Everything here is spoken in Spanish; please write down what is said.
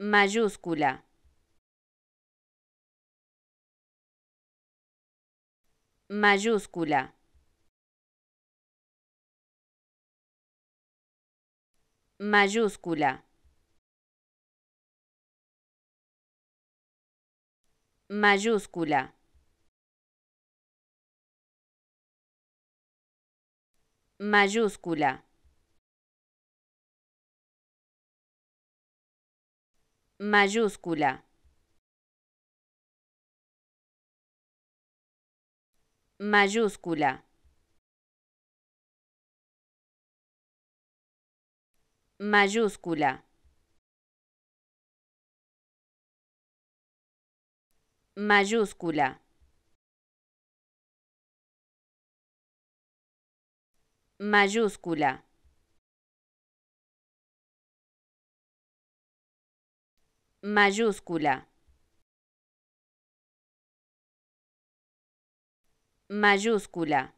mayúscula mayúscula mayúscula mayúscula mayúscula mayúscula mayúscula mayúscula mayúscula mayúscula mayúscula mayúscula